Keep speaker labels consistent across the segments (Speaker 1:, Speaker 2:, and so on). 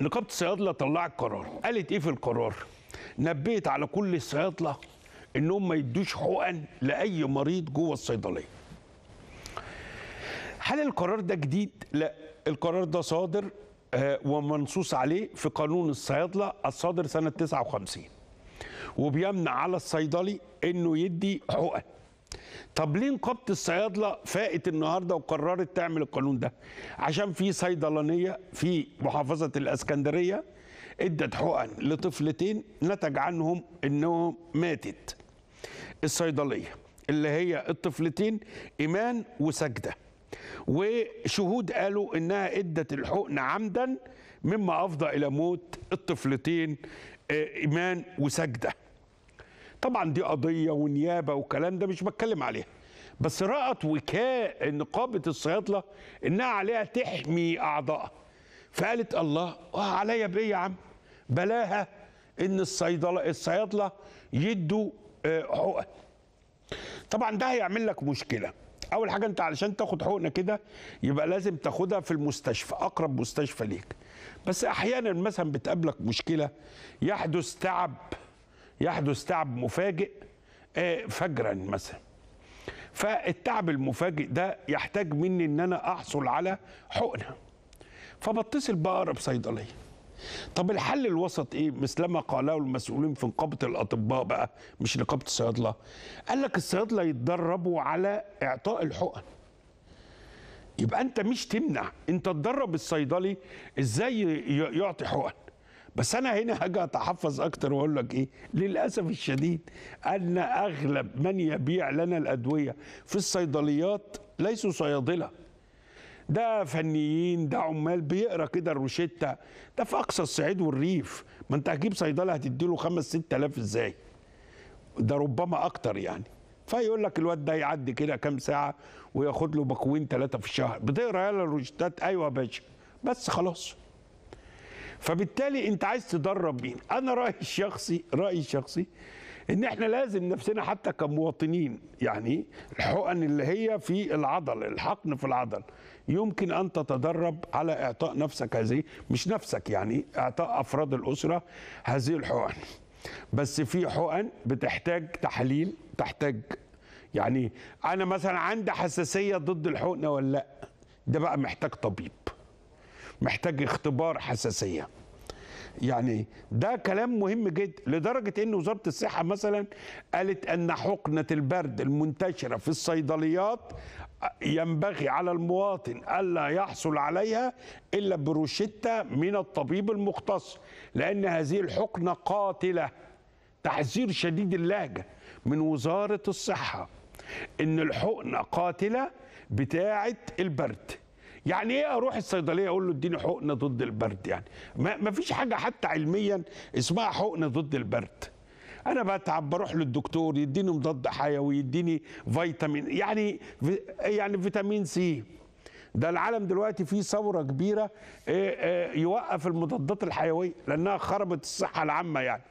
Speaker 1: نقابه الصيادله طلعت قرار قالت ايه في القرار نبهت على كل الصيادله انهم ما يدوش حقن لاي مريض جوه الصيدليه هل القرار ده جديد لا القرار ده صادر آه، ومنصوص عليه في قانون الصيادله الصادر سنه 59 وبيمنع على الصيدلي انه يدي حقن طب ليه نقابه الصيادله فاقت النهارده وقررت تعمل القانون ده عشان في صيدلانيه في محافظه الاسكندريه ادت حقن لطفلتين نتج عنهم انهم ماتت الصيدليه اللي هي الطفلتين ايمان وسجده وشهود قالوا انها ادت الحقن عمدا مما افضى الى موت الطفلتين آه، ايمان وسجده طبعا دي قضيه ونيابه وكلام ده مش بتكلم عليها بس رأت وكاء نقابة الصيادلة إنها عليها تحمي أعضائها فقالت الله آه، عليا بإيه يا عم بلاها إن الصيدلة الصيادلة يدوا آه، حقن طبعا ده هيعمل لك مشكلة أول حاجة أنت علشان تاخد حقنة كده يبقى لازم تاخدها في المستشفى أقرب مستشفى ليك بس أحيانا مثلا بتقابلك مشكلة يحدث تعب يحدث تعب مفاجئ آه، فجرا مثلا فالتعب المفاجئ ده يحتاج مني ان انا احصل على حقنه فبتصل باقرب صيدليه طب الحل الوسط ايه مثلما قاله المسؤولين في نقابه الاطباء بقى مش نقابه الصيادله قال لك الصيادله يتدربوا على اعطاء الحقن يبقى انت مش تمنع انت تدرب الصيدلي ازاي يعطي حقن بس انا هنا هاجي اتحفظ اكتر واقول لك ايه للاسف الشديد ان اغلب من يبيع لنا الادويه في الصيدليات ليسوا صيادله ده فنيين ده عمال بيقرا كده الروشته ده في اقصى الصعيد والريف ما انت هتجيب صيدله هتديله 5 6000 ازاي ده ربما اكتر يعني فيقول لك الواد ده يعدي كده كام ساعه وياخد له باكوين ثلاثه في الشهر بتقرا يلا الروشتات ايوه يا باشا بس خلاص فبالتالي انت عايز تدرب مين انا رايي الشخصي رايي الشخصي ان احنا لازم نفسنا حتى كمواطنين يعني الحقن اللي هي في العضل الحقن في العضل يمكن ان تتدرب على اعطاء نفسك هذه مش نفسك يعني اعطاء افراد الاسره هذه الحقن بس في حقن بتحتاج تحليل تحتاج يعني انا مثلا عندي حساسيه ضد الحقنه ولا لا ده بقى محتاج طبيب محتاج اختبار حساسيه يعني ده كلام مهم جدا لدرجة أن وزارة الصحة مثلا قالت أن حقنة البرد المنتشرة في الصيدليات ينبغي على المواطن ألا يحصل عليها إلا بروشتة من الطبيب المختص لأن هذه الحقنة قاتلة تحذير شديد اللهجة من وزارة الصحة إن الحقنة قاتلة بتاعة البرد يعني ايه اروح الصيدليه اقول له اديني حقنه ضد البرد يعني ما فيش حاجه حتى علميا اسمها حقنه ضد البرد انا بتعب بروح للدكتور يديني مضاد حيوي يديني فيتامين يعني يعني فيتامين سي ده العالم دلوقتي فيه ثوره كبيره إيه، إيه، يوقف المضادات الحيويه لانها خربت الصحه العامه يعني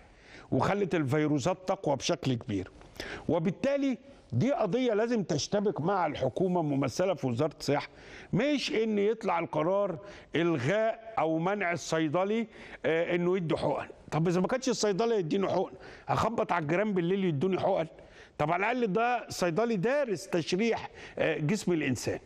Speaker 1: وخلت الفيروسات تقوى بشكل كبير وبالتالي دي قضية لازم تشتبك مع الحكومة ممثلة في وزارة الصحة مش ان يطلع القرار الغاء او منع الصيدلي آه، انه يدي حقن طب اذا ما كانش الصيدلي يديني حقن اخبط على الجيران بالليل يدوني حقن طب على الاقل ده صيدلي دارس تشريح آه، جسم الانسان